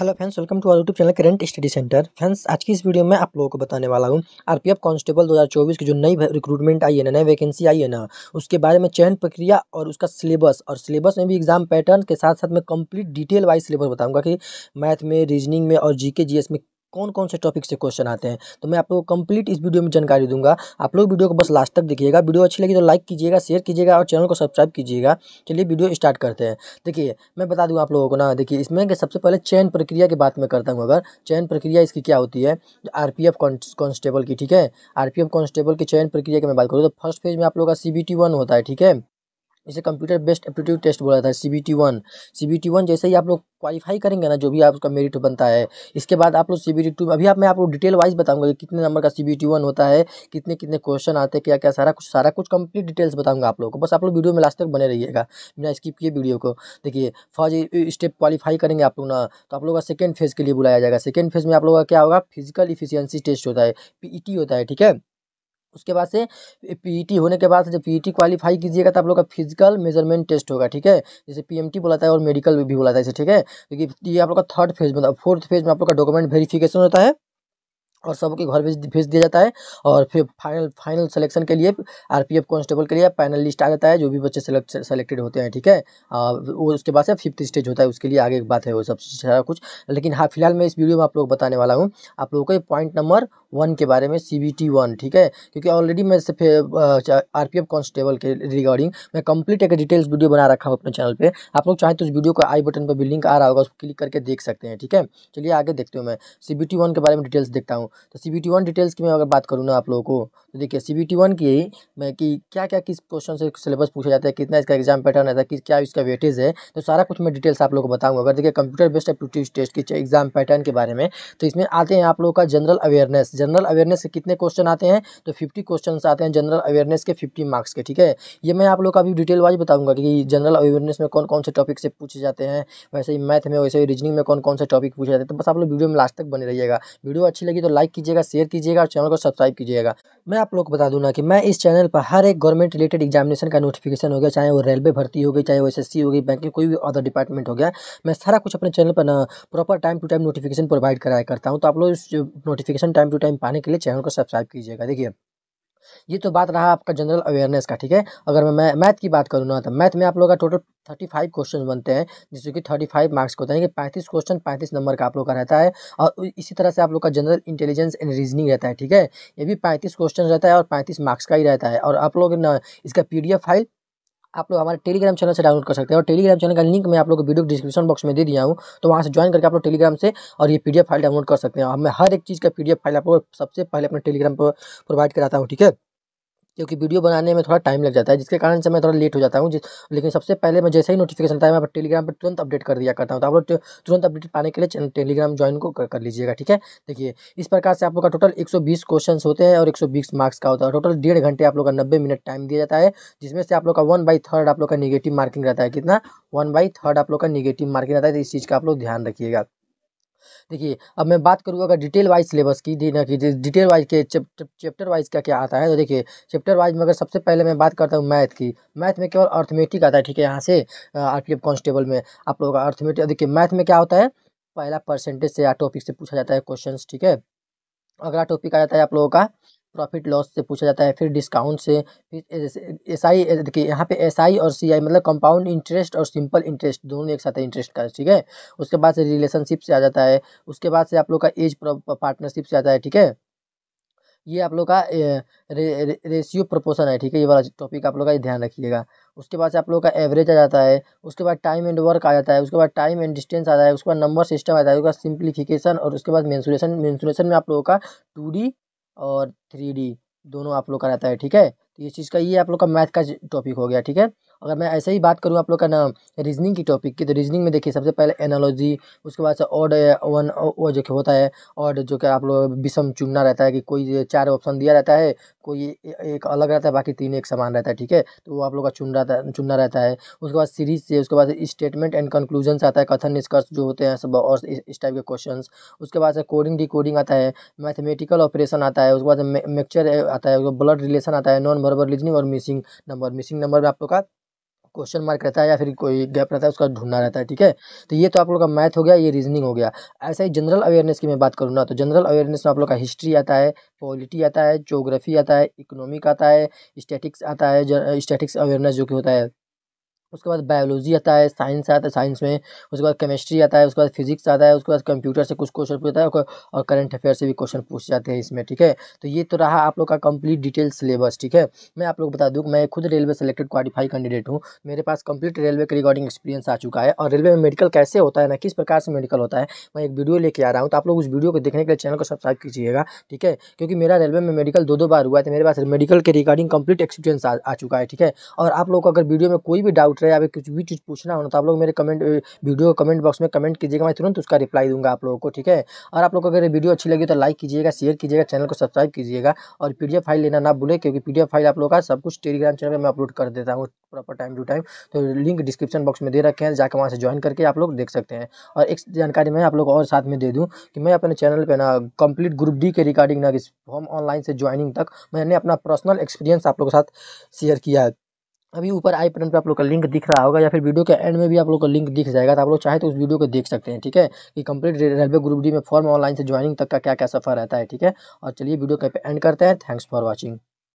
hello friends welcome to our YouTube channel Current Study Centre friends आज की इस video में आप लोगों को बताने वाला हूँ आरपीएफ कांस्टेबल 2024 की जो नई रिक्रूटमेंट आई है ना नई वैकेंसी आई है ना उसके बारे में चयन प्रक्रिया और उसका सिलेबस और सिलेबस में भी एग्जाम पैटर्न के साथ साथ मैं कंप्लीट डिटेल वाइज सिलेबस बताऊँगा कि मैथ में रीजनिंग में और जी के में कौन कौन से टॉपिक से क्वेश्चन आते हैं तो मैं आप लोगों को कंप्लीट इस वीडियो में जानकारी दूंगा आप लोग वीडियो को बस लास्ट तक देखिएगा वीडियो अच्छी लगी तो लाइक कीजिएगा शेयर कीजिएगा और चैनल को सब्सक्राइब कीजिएगा चलिए वीडियो स्टार्ट करते हैं देखिए मैं बता दूँ आप लोगों को ना देखिए इसमें कि सबसे पहले चयन प्रक्रिया की बात मैं करता हूँ अगर चयन प्रक्रिया इसकी क्या होती है आर पी एफ कॉन्स्टेबल की ठीक है आर पी एफ कॉन्स्टेबल की चयन प्रक्रिया की मैं बात करूँ तो फर्स्ट फेज में आप लोग का सी बी टी वन होता है ठीक है इसे कंप्यूटर बेस्ड एप्टीट्यूड टेस्ट बोला था C B T one C B T one जैसे ही आप लोग क्वालिफाई करेंगे ना जो भी आपका मेरिट बनता है इसके बाद आप लोग सी बी टी टू अभी आप मैं आप लोग डिटेल वाइज बताऊंगा कि कितने नंबर का सी बी टी वन होता है कितने कितने क्वेश्चन आते हैं क्या क्या सारा कुछ सारा कुछ कंप्लीट डिटेल्स बताऊंगा आप लोगों को बस आप लोग वीडियो में लास्ट तक बने रहिएगा बिना स्किप किए वीडियो को देखिए फर्स्ट स्टेप क्वालिफाई करेंगे आप लोग ना तो आप लोग का सेकेंड फेज़ के लिए बुलाया जाएगा सेकेंड फेज़ में आप लोग का क्या होगा फिजिकल इफिशियंसी टेस्ट होता है पी ई टी होता है ठीक है उसके बाद से पीईटी e होने के बाद से जब पीईटी क्वालिफाई e कीजिएगा तो आप लोग का फिजिकल मेजरमेंट टेस्ट होगा ठीक है जैसे पीएमटी बोला है और मेडिकल भी बोलाता है इसे ठीक है क्योंकि ये आप लोग का थर्ड फेज मतलब फोर्थ फेज में आप लोग का डॉक्यूमेंट वेरिफिकेशन होता है और सबके घर भेज भेज दिया जाता है और फिर फाइनल फाइनल सिलेक्शन के लिए आरपीएफ कांस्टेबल के लिए पैनल लिस्ट आ जाता है जो भी बच्चे सेलेक्टेड होते हैं ठीक है वो उसके बाद से फिफ्थ स्टेज होता है उसके लिए आगे एक बात है वो सब सारा कुछ लेकिन हाँ फिलहाल मैं इस वीडियो में आप लोग बताने वाला हूँ आप लोगों को पॉइंट नंबर वन के बारे में सी बी टी वन ठीक है क्योंकि ऑलरेडी मैं सिर्फ आर पी एफ कॉन्स्टेबल के रिगार्डिंग मैं कम्प्लीट एक डिटेल्स वीडियो बना रखा हूँ अपने चैनल पर आप लोग चाहें तो उस वीडियो का आई बटन पर भी लिंक आ रहा होगा उसको क्लिक करके देख सकते हैं ठीक है चलिए आगे देखते हूँ मैं सी बी टी वन के बारे में डिटेल्स देखता हूँ तो सी बी वन डिटेल्स की मैं अगर बात करूँ ना आप लोगों को तो देखिए सी बी वन की मैं कि क्या क्या किस क्वेश्चन से सिलेबस पूछा जाता है कितना इसका एग्जाम पैटर्न रहता है किस क्या इसका वेटेज है तो सारा कुछ मैं डिटेल्स आप लोग को बताऊँगा अगर देखिए कंप्यूटर बेस्ड एप्टीट्यूड टेस्ट की एग्जाम पैटर्न के बारे में तो इसमें आते हैं आप लोगों का जनरल अवेयरनेस जनरल अवेयरनेस से कितने क्वेश्चन आते हैं तो फिफ्टी क्वेश्चन आते हैं जनरल अवेयरनेस के फिफ्टी मार्क्स के ठीक है ये मैं आप लोग का अभी डिटेल वाइज बताऊँगा कि जनरल अवेयरनेस में कौन कौन से टॉपिक से पूछे जाते हैं वैसे ही मैथ में वैसे ही रीजनिंग में कौन कौन से टॉपिक पूछे जाते हैं तो बस आप लोग वीडियो में लास्ट तक बने रहिएगा वीडियो अच्छी लगी तो लाइक लाइक कीजिएगा शेयर कीजिएगा और चैनल को सब्सक्राइब कीजिएगा मैं आप लोग को बता दूंगा कि मैं इस चैनल पर हर एक गवर्नमेंट रिलेटेड एग्जामिनेशन का नोटिफिकेशन हो गया चाहे वो रेलवे भर्ती हो गई चाहे वो एस हो गई बैंकिंग कोई भी अदर डिपार्टमेंट हो गया मैं सारा कुछ अपने चैनल पर proper time to time notification provide कराया करता हूँ तो आप लोग इस नोटिफिकेशन टाइम टू टाइम पाने के लिए चैनल को सब्सक्राइब कीजिएगा देखिए ये तो बात रहा आपका जनरल अवेयरनेस का ठीक है अगर मैं मैथ की बात करूँ ना तो मैथ में आप लोगों का टोटल थर्टी फाइव क्वेश्चन बनते हैं जिससे कि थर्टी फाइव मार्क्स को होते हैं पैंतीस क्वेश्चन पैंतीस नंबर का आप लोग का रहता है और इसी तरह से आप लोग का जनरल इंटेलिजेंस एंड रीजनिंग रहता है ठीक है ये भी पैंतीस क्वेश्चन रहता है और पैंतीस मार्क्स का ही रहता है और आप लोग ना इसका पी फाइल आप लोग हमारे टेलीग्राम चैनल से डाउनलोड कर सकते हैं और टेलीग्राम चैनल का लिंक मैं आप लोग को वीडियो डिस्क्रिप्शन बॉक्स में दे दिया हूँ तो वहाँ से ज्वाइन करके आप लोग टेलीग्राम से और ये पीडीएफ फाइल डाउनलोड कर सकते हैं और मैं हर एक चीज़ का पीडीएफ फाइल आपको सबसे पहले अपने टेलीग्राम पर प्रोवाइड कराता हूँ ठीक है क्योंकि वीडियो बनाने में थोड़ा टाइम लग जाता है जिसके कारण से मैं थोड़ा लेट हो जाता हूँ लेकिन सबसे पहले मैं जैसे ही नोटिफिकेशन आता है मैं टेलीग्राम पर तुरंत अपडेट कर दिया करता हूँ तो आप लोग तुरंत अपडेट पाने के लिए टेलीग्राम ज्वाइन को कर, कर लीजिएगा ठीक है देखिए इस प्रकार से आप लोग का टोटल एक क्वेश्चन होते हैं और एक मार्क्स का होता है टोटल डेढ़ घंटे आप लोग का नब्बे मिनट टाइम दिया जाता है जिसमें से आप लोग का वन बाई थर्ड आप लोग का निगेटिव मार्किंग रहता है कितना वन बाई थर्ड आप लोग का निगेटिव मार्किंग रहता है तो इस चीज़ का आप लोग ध्यान रखिएगा देखिए अब मैं बात करूँ अगर डिटेल वाइज सिलेबस की दी ना कि डिटेल वाइज के चैप्टर वाइज क्या क्या आता है तो देखिए चैप्टर वाइज में अगर सबसे पहले मैं बात करता हूँ मैथ की मैथ में केवल अर्थमेटिक आता है ठीक है यहाँ से आर पी में आप लोगों का अर्थमेटिक देखिए मैथ में क्या होता है पहला परसेंटेज से या टॉपिक से पूछा जाता है क्वेश्चन ठीक है अगला टॉपिक आ जाता है आप लोगों का प्रॉफिट लॉस से पूछा जाता है फिर डिस्काउंट से फिर एस आई देखिए यहाँ पे एस आई और सी आई मतलब कंपाउंड इंटरेस्ट और सिंपल इंटरेस्ट दोनों एक साथ इंटरेस्ट का ठीक है उसके बाद से रिलेशनशिप से आ जाता है उसके बाद से आप लोग का एज पार्टनरशिप से आता है ठीक है ये आप लोग का रे, रे, रेशियो प्रोपोर्शन है ठीक है ये वाला टॉपिक आप लोग का ध्यान रखिएगा उसके बाद से आप लोग का एवरेज आ जाता है उसके बाद टाइम एंड वर्क आ जाता है उसके बाद टाइम एंड डिस्टेंस आता है उसके बाद नंबर सिस्टम आता है उसके बाद सिंप्लीफिकेशन और उसके बाद मैंसुरेशन मैंसुरेशन में आप लोगों का टू डी और थ्री डी दोनों आप लोग का रहता है ठीक है तो ये चीज़ का ये आप लोग का मैथ का टॉपिक हो गया ठीक है अगर मैं ऐसे ही बात करूँ आप लोग का ना रीजनिंग की टॉपिक की तो रीजनिंग में देखिए सबसे पहले एनोलॉजी उसके बाद से ऑड वन वो जो कि होता है ऑड जो कि आप लोग विषम चुनना रहता है कि कोई चार ऑप्शन दिया रहता है कोई एक अलग रहता है बाकी तीन एक समान रहता है ठीक है तो वो आप लोग का चुन रहता चुनना रहता है उसके बाद सीरीज से उसके बाद स्टेटमेंट एंड कंक्लूजन आता है कथन निष्कर्ष जो होते हैं सब और इस टाइप के क्वेश्चन उसके बाद से कोडिंग डी आता है मैथमेटिकल ऑपरेशन आता है उसके बाद मिक्सचर आता है ब्लड रिलेशन आता है नॉन वर्बल रीजनिंग और मिसिंग नंबर मिसिंग नंबर में आप लोग का क्वेश्चन मार्क रहता है या फिर कोई गैप रहता है उसका ढूंढना रहता है ठीक है तो ये तो आप लोग का मैथ हो गया ये रीजनिंग हो गया ऐसा ही जनरल अवेयरनेस की मैं बात करूँ ना तो जनरल अवेयरनेस में आप लोग का हिस्ट्री आता है पॉलिटी आता है जोग्राफी आता है इकोनॉमिक आता है स्टैटिक्स आता है स्टैटिक्स अवेयरनेस जो कि होता है उसके बाद बायोलॉजी आता है साइंस आता है साइंस में उसके बाद केमिस्ट्री आता है उसके बाद फिजिक्स आता है उसके बाद कंप्यूटर से कुछ क्वेश्चन पूछता है और करंट अफेयर से भी क्वेश्चन पूछ जाते हैं इसमें ठीक है तो ये तो रहा आप लोग का कंप्लीट डिटेल सिलेबस ठीक है मैं आप लोग बता दूँ मैं खुद रेलवे सेलेक्टेड क्वालिफाई कैंडिडेट हूँ मेरे पास कंप्लीट रेलवे के रिगार्डिंग एक्सपीरियंस आ चुका है और रेलवे में मेडिकल कैसे होता है ना किस प्रकार से मेडिकल होता है मैं एक वीडियो लेके आ रहा हूँ तो आप लोग उस वीडियो को देखने के लिए चैनल को सब्सक्राइब कीजिएगा ठीक है क्योंकि मेरा रेलवे में मेडिकल दो दो बार हुआ है तो मेरे पास मेडिकल के रिगार्डिंग कंप्लीट एक्सपीरियंस आ चुका है ठीक है और आप लोग को अगर वीडियो में कोई भी डाउट रहे हैं अभी कुछ भी चीज़ पूछना होना तो आप लोग मेरे कमेंट वीडियो कमेंट बॉक्स में कमेंट कीजिएगा मैं तुरंत उसका रिप्लाई दूंगा आप लोगों को ठीक है और आप लोग अगर वीडियो अच्छी लगी तो लाइक कीजिएगा शेयर कीजिएगा चैनल को सब्सक्राइब कीजिएगा और पी फाइल लेना ना भूलें क्योंकि पी फाइल आप लोग का सब कुछ टेलीग्राम चैनल पर मैं अपलोड कर देता हूँ प्रॉपर टाइम टू टाइम तो लिंक डिस्क्रिप्शन बॉक्स में दे रखे हैं जाकर वहाँ से ज्वाइन करके आप लोग देख सकते हैं और एक जानकारी मैं आप लोग और साथ में दे दूँ कि मैं अपने चैनल पर ना कंप्लीट ग्रुप डी के रिगार्डिंग ना फॉर्म ऑनलाइन से ज्वाइनिंग तक मैंने अपना पर्सनल एक्सपीरियंस आप लोगों के साथ शेयर किया है अभी ऊपर आई बटन पे आप लोग का लिंक दिख रहा होगा या फिर वीडियो के एंड में भी आप लोग का लिंक दिख जाएगा तो आप लोग चाहे तो उस वीडियो को देख सकते हैं ठीक है कि कंप्लीट रेलवे ग्रुप डी में फॉर्म ऑनलाइन से ज्वाइनिंग तक का क्या क्या सफर रहता है ठीक है और चलिए वीडियो कहीं पर एंड करते हैं थैंक्स फॉर वॉचिंग